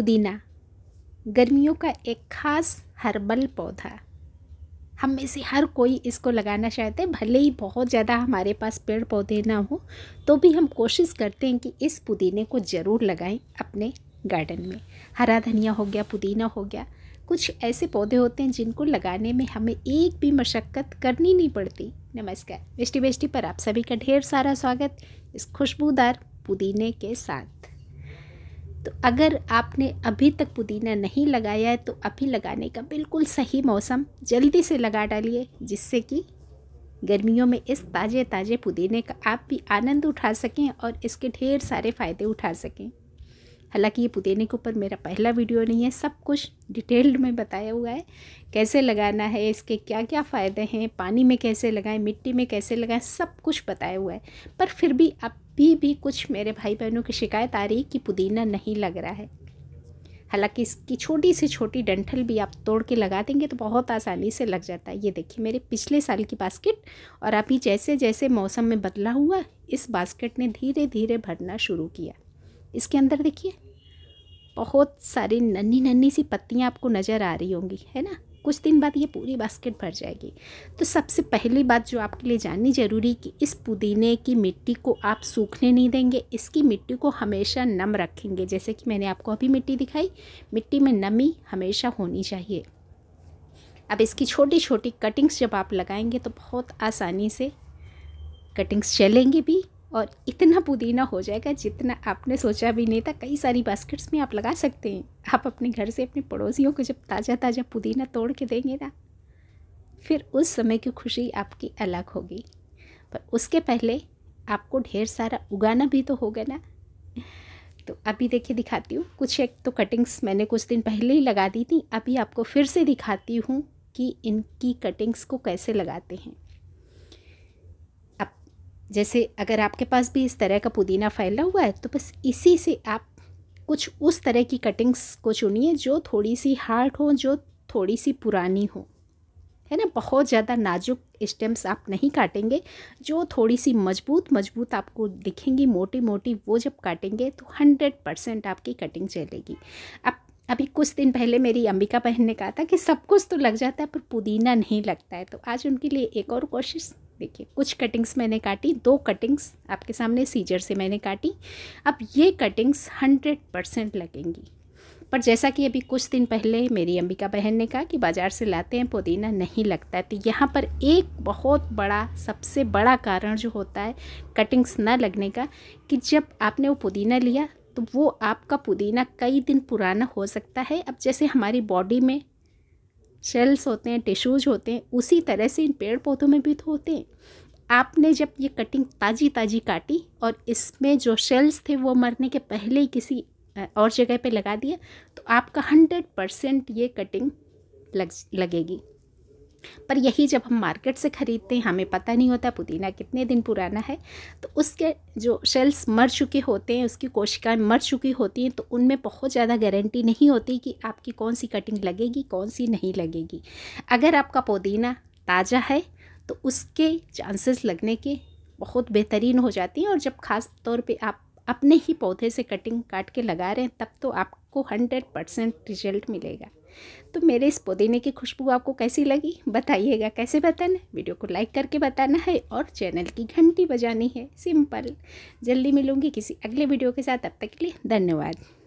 पुदीना गर्मियों का एक ख़ास हर्बल पौधा हम में से हर कोई इसको लगाना चाहते हैं भले ही बहुत ज़्यादा हमारे पास पेड़ पौधे ना हो तो भी हम कोशिश करते हैं कि इस पुदीने को ज़रूर लगाएं अपने गार्डन में हरा धनिया हो गया पुदीना हो गया कुछ ऐसे पौधे होते हैं जिनको लगाने में हमें एक भी मशक्क़त करनी नहीं पड़ती नमस्कार वेष्टि वेष्टि पर आप सभी का ढेर सारा स्वागत इस खुशबूदार पुदीने के साथ तो अगर आपने अभी तक पुदीना नहीं लगाया है तो अभी लगाने का बिल्कुल सही मौसम जल्दी से लगा डालिए जिससे कि गर्मियों में इस ताज़े ताज़े पुदीने का आप भी आनंद उठा सकें और इसके ढेर सारे फ़ायदे उठा सकें हालांकि ये पुदीने के ऊपर मेरा पहला वीडियो नहीं है सब कुछ डिटेल्ड में बताया हुआ है कैसे लगाना है इसके क्या क्या फ़ायदे हैं पानी में कैसे लगाएं मिट्टी में कैसे लगाएं सब कुछ बताया हुआ है पर फिर भी अभी भी कुछ मेरे भाई बहनों की शिकायत आ रही कि पुदीना नहीं लग रहा है हालांकि इसकी छोटी से छोटी डंठल भी आप तोड़ के लगा देंगे तो बहुत आसानी से लग जाता है ये देखिए मेरे पिछले साल की बास्केट और अभी जैसे जैसे मौसम में बदला हुआ इस बास्केट ने धीरे धीरे भरना शुरू किया इसके अंदर देखिए बहुत सारी नन्ही नन्ही सी पत्तियाँ आपको नज़र आ रही होंगी है ना कुछ दिन बाद ये पूरी बास्केट भर जाएगी तो सबसे पहली बात जो आपके लिए जाननी ज़रूरी कि इस पुदीने की मिट्टी को आप सूखने नहीं देंगे इसकी मिट्टी को हमेशा नम रखेंगे जैसे कि मैंने आपको अभी मिट्टी दिखाई मिट्टी में नमी हमेशा होनी चाहिए अब इसकी छोटी छोटी कटिंग्स जब आप लगाएंगे तो बहुत आसानी से कटिंग्स चलेंगी भी और इतना पुदीना हो जाएगा जितना आपने सोचा भी नहीं था कई सारी बास्केट्स में आप लगा सकते हैं आप अपने घर से अपने पड़ोसियों को जब ताज़ा ताज़ा पुदीना तोड़ के देंगे ना फिर उस समय की खुशी आपकी अलग होगी पर उसके पहले आपको ढेर सारा उगाना भी तो होगा ना तो अभी देखिए दिखाती हूँ कुछ एक तो कटिंग्स मैंने कुछ दिन पहले ही लगा दी थी अभी आपको फिर से दिखाती हूँ कि इनकी कटिंग्स को कैसे लगाते हैं जैसे अगर आपके पास भी इस तरह का पुदीना फैला हुआ है तो बस इसी से आप कुछ उस तरह की कटिंग्स को चुनिए जो थोड़ी सी हार्ड हो जो थोड़ी सी पुरानी हो है ना बहुत ज़्यादा नाजुक स्टेम्स आप नहीं काटेंगे जो थोड़ी सी मजबूत मजबूत आपको दिखेंगी मोटी मोटी वो जब काटेंगे तो हंड्रेड परसेंट आपकी कटिंग चलेगी अब अभी कुछ दिन पहले मेरी अंबिका बहन ने कहा था कि सब कुछ तो लग जाता है पर पुदीना नहीं लगता है तो आज उनके लिए एक और कोशिश देखिए कुछ कटिंग्स मैंने काटी दो कटिंग्स आपके सामने सीजर से मैंने काटी अब ये कटिंग्स हंड्रेड परसेंट लगेंगी पर जैसा कि अभी कुछ दिन पहले मेरी अंबिका बहन ने कहा कि बाज़ार से लाते हैं पुदीना नहीं लगता है तो यहाँ पर एक बहुत बड़ा सबसे बड़ा कारण जो होता है कटिंग्स ना लगने का कि जब आपने वो पुदीना लिया तो वो आपका पुदीना कई दिन पुराना हो सकता है अब जैसे हमारी बॉडी में शेल्स होते हैं टिश्यूज होते हैं उसी तरह से इन पेड़ पौधों में भी तो होते हैं आपने जब ये कटिंग ताज़ी ताज़ी काटी और इसमें जो शेल्स थे वो मरने के पहले ही किसी और जगह पे लगा दिया तो आपका हंड्रेड परसेंट ये कटिंग लग लगेगी पर यही जब हम मार्केट से ख़रीदते हैं हमें पता नहीं होता पुदीना कितने दिन पुराना है तो उसके जो शेल्स मर चुके होते हैं उसकी कोशिकाएं मर चुकी होती हैं तो उनमें बहुत ज़्यादा गारंटी नहीं होती कि आपकी कौन सी कटिंग लगेगी कौन सी नहीं लगेगी अगर आपका पुदीना ताज़ा है तो उसके चांसेस लगने के बहुत बेहतरीन हो जाती हैं और जब ख़ास तौर पर आप अपने ही पौधे से कटिंग काट के लगा रहे हैं तब तो आपको हंड्रेड परसेंट रिजल्ट मिलेगा तो मेरे इस पुदीने की खुशबू आपको कैसी लगी बताइएगा कैसे बताना वीडियो को लाइक करके बताना है और चैनल की घंटी बजानी है सिंपल जल्दी मिलूँगी किसी अगले वीडियो के साथ अब तक के लिए धन्यवाद